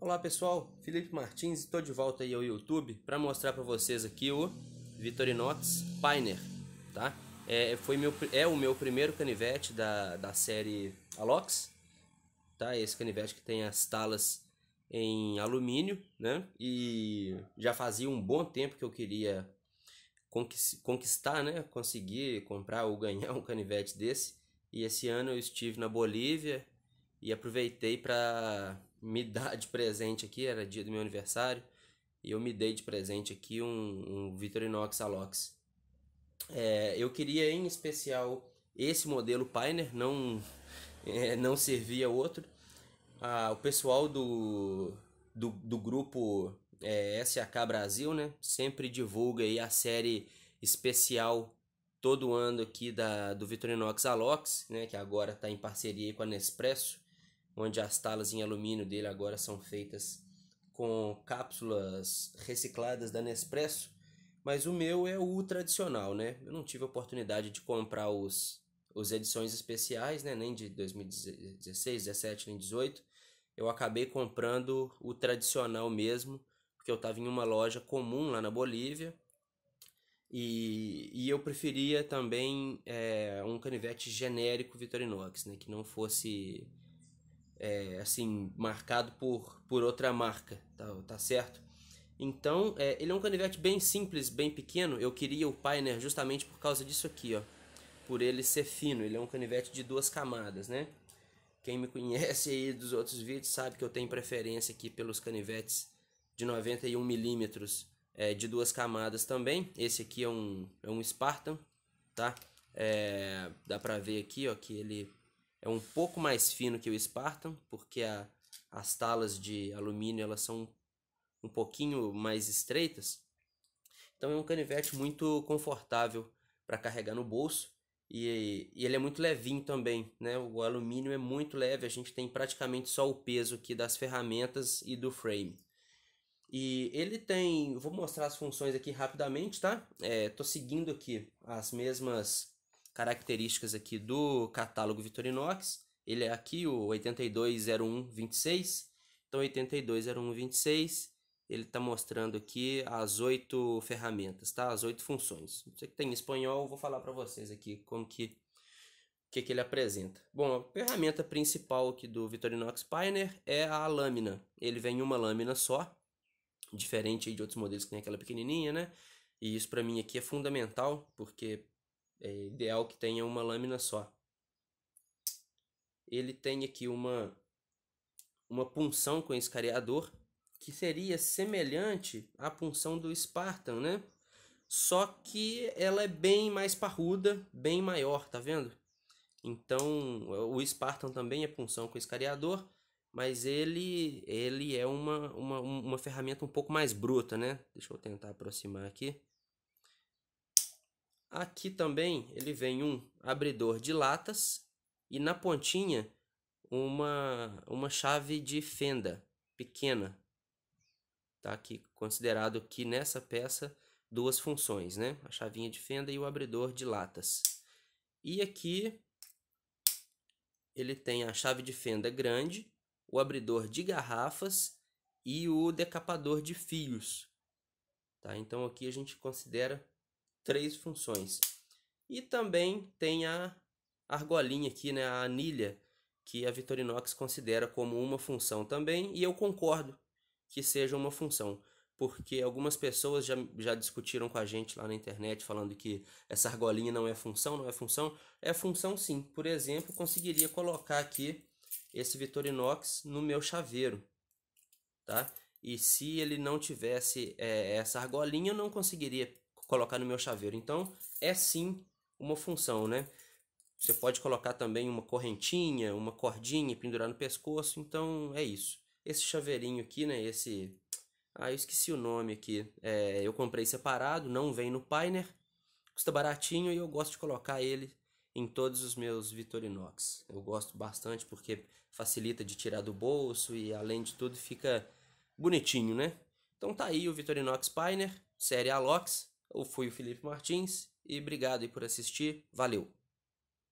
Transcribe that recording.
Olá pessoal, Felipe Martins estou de volta aí ao YouTube para mostrar para vocês aqui o Victorinox Pioneer, tá? É, foi meu, é o meu primeiro canivete da, da série Alox, tá? Esse canivete que tem as talas em alumínio, né? E já fazia um bom tempo que eu queria conquistar, né? Conseguir comprar ou ganhar um canivete desse. E esse ano eu estive na Bolívia e aproveitei para me dar de presente aqui, era dia do meu aniversário, e eu me dei de presente aqui um, um Victorinox Alox. É, eu queria em especial esse modelo Pioneer, não, é, não servia outro. Ah, o pessoal do, do, do grupo é, SAK Brasil, né? Sempre divulga aí a série especial todo ano aqui da, do Victorinox Alox, né? Que agora está em parceria com a Nespresso onde as talas em alumínio dele agora são feitas com cápsulas recicladas da Nespresso, mas o meu é o tradicional, né? Eu não tive oportunidade de comprar os os edições especiais, né, nem de 2016, 17, nem 18. Eu acabei comprando o tradicional mesmo, porque eu estava em uma loja comum lá na Bolívia. E, e eu preferia também é, um canivete genérico Vitorinox, né, que não fosse é, assim, marcado por, por outra marca, tá, tá certo? Então, é, ele é um canivete bem simples, bem pequeno. Eu queria o Pioneer justamente por causa disso aqui, ó. Por ele ser fino, ele é um canivete de duas camadas, né? Quem me conhece aí dos outros vídeos sabe que eu tenho preferência aqui pelos canivetes de 91 milímetros é, de duas camadas também. Esse aqui é um, é um Spartan, tá? É, dá pra ver aqui, ó, que ele é um pouco mais fino que o Spartan, porque a, as talas de alumínio elas são um pouquinho mais estreitas. Então é um canivete muito confortável para carregar no bolso e, e, ele é muito levinho também, né? O alumínio é muito leve, a gente tem praticamente só o peso aqui das ferramentas e do frame. E ele tem, vou mostrar as funções aqui rapidamente, tá? É, seguindo aqui as mesmas características aqui do catálogo Vitorinox. Ele é aqui o 820126. Então 820126, ele está mostrando aqui as oito ferramentas, tá? As oito funções. Você que tem em espanhol, vou falar para vocês aqui como que que, que ele apresenta. Bom, a ferramenta principal aqui do Victorinox Pioneer é a lâmina. Ele vem em uma lâmina só, diferente de outros modelos que tem aquela pequenininha, né? E isso para mim aqui é fundamental, porque é ideal que tenha uma lâmina só. Ele tem aqui uma, uma punção com escariador, que seria semelhante à punção do Spartan, né? Só que ela é bem mais parruda, bem maior, tá vendo? Então, o Spartan também é punção com escariador, mas ele ele é uma, uma, uma ferramenta um pouco mais bruta, né? Deixa eu tentar aproximar aqui. Aqui também ele vem um abridor de latas e na pontinha uma, uma chave de fenda pequena. Tá aqui considerado que nessa peça duas funções, né? A chavinha de fenda e o abridor de latas. E aqui ele tem a chave de fenda grande, o abridor de garrafas e o decapador de fios. Tá? Então aqui a gente considera três funções. E também tem a argolinha aqui, né, a anilha, que a Victorinox considera como uma função também, e eu concordo que seja uma função, porque algumas pessoas já, já discutiram com a gente lá na internet falando que essa argolinha não é função, não é função, é função sim. Por exemplo, conseguiria colocar aqui esse Victorinox no meu chaveiro, tá? E se ele não tivesse é, essa argolinha, eu não conseguiria colocar no meu chaveiro. Então, é sim uma função, né? Você pode colocar também uma correntinha, uma cordinha pendurar no pescoço. Então, é isso. Esse chaveirinho aqui, né? Esse... Ah, eu esqueci o nome aqui. É, eu comprei separado, não vem no Pioneer. Custa baratinho e eu gosto de colocar ele em todos os meus Vitorinox. Eu gosto bastante porque facilita de tirar do bolso e além de tudo fica bonitinho, né? Então tá aí o Vitorinox Pioneer, série Alox. Eu fui o Felipe Martins e obrigado aí por assistir. Valeu!